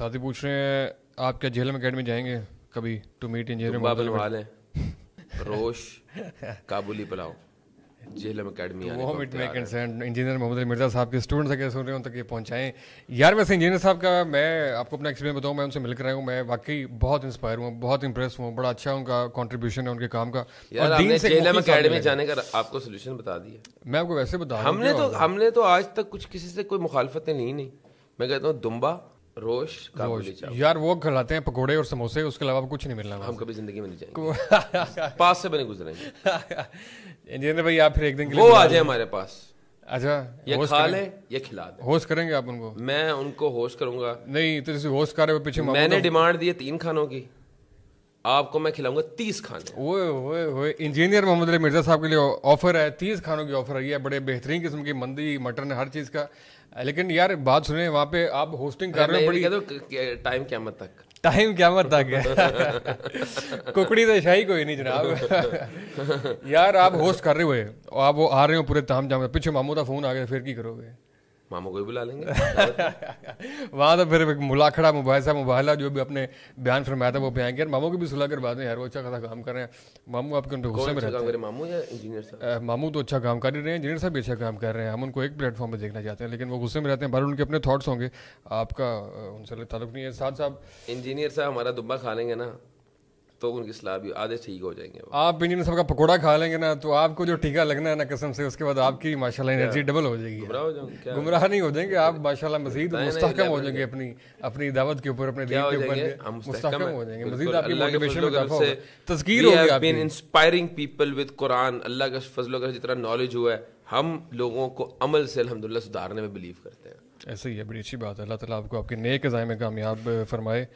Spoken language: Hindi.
साथी पूछ रहे हैं आप क्या झेलम अकेडमी जाएंगे कभी टू मीट इन झेलम बाबल रोश काबुली पुलाव जेलम अकेडमी वो मिट मेक एंड इंजीनियर मोहम्मद मिर्जा साहब के स्टूडेंट्स अगर सुन रहे हो तक ये पहुंचाएं यार वैसे इंजीनियर साहब का मैं आपको अपना एक्सपीरियंस बताऊं मैं उनसे मिलकर आया हूं मैं वाकई बहुत इंस्पायर हूं बहुत इंप्रेस हूं बड़ा अच्छा उनका कंट्रीब्यूशन है उनके काम का यार और जेलम अकेडमी जाने का आपको सोल्यूशन बता दिया मैं आपको वैसे बता हमने तो हमने तो आज तक कुछ किसी से कोई मुखालफत ली नहीं मैं कहता हूँ दुम्बा रोश काबुली चावल यार वो खिलाते हैं पकोड़े और समोसे उसके अलावा कुछ नहीं मिलना हम कभी जिंदगी में नहीं जाएंगे पास से बने गुजरे इंजीनियर भाई आप फिर एक दिन के लिए वो आ जाए हमारे पास अच्छा ये खा ले ये खिला दे होस्ट करेंगे आप उनको मैं उनको होस्ट करूंगा नहीं तो जैसे होस्ट कर रहे हो पीछे मैंने तो- डिमांड दी है तीन खानों की आपको मैं खिलाऊंगा तीस खाने ओए ओए ओए इंजीनियर मोहम्मद अली मिर्जा साहब के लिए ऑफर है तीस खानों की ऑफर आई है बड़े बेहतरीन किस्म की मंदी मटन हर चीज़ का लेकिन यार बात सुने वहाँ पे आप होस्टिंग कर रहे हो टाइम क्या मत तक टाइम क्या मत तक है कुकड़ी तो शाही कोई नहीं जनाब यार आप होस्ट कर रहे हुए आप वो आ रहे हो पूरे ताम जाम पीछे मामू का फोन आ गया फिर की करोगे मामों को भी बुला लेंगे वहाँ तो फिर मुलाखड़ा मुबाइस मुबाहला जो भी अपने बयान फरमाया था वो बयान आएंगे मामू की भी सुलह कर बातें यार वो अच्छा खासा काम कर रहे हैं मामू आपके उनके गुस्से में अच्छा रहते हैं मामू या इंजीनियर साहब मामू तो अच्छा काम कर ही रहे हैं इंजीनियर साहब भी अच्छा काम कर रहे हैं हम उनको एक प्लेटफॉर्म पर देखना चाहते हैं लेकिन वो गुस्से में रहते हैं पर उनके अपने थाट्स होंगे आपका उनसे ताल्लुक नहीं है साथ साहब इंजीनियर साहब हमारा दुब्बा खा लेंगे ना तो उनकी सलाह भी आधे ठीक हो जाएंगे आप इंजीनियर साहब का पकौड़ा खा लेंगे ना तो आपको जो टीका लगना है ना कसम से उसके बाद आपकी माशाल्लाह एनर्जी डबल हो जाएगी गुमराह नहीं हो जाएंगे आप माशाल्लाह मजीद मुस्तकम हो जाएंगे अपनी अपनी दावत के ऊपर अपने दीन के ऊपर मुस्तकम हो जाएंगे मजीद आपकी मोटिवेशन में इजाफा होगा तस्कीर होगी आपकी inspiring people with Quran Allah का फजल का जितना नॉलेज हुआ है हम लोगों को अमल से अलहमदिल्ला सुधारने में बिलीव करते हैं ऐसे ही है बड़ी अच्छी बात है अल्लाह ताला आपको आपके नेक ज़ाय में कामयाब फरमाए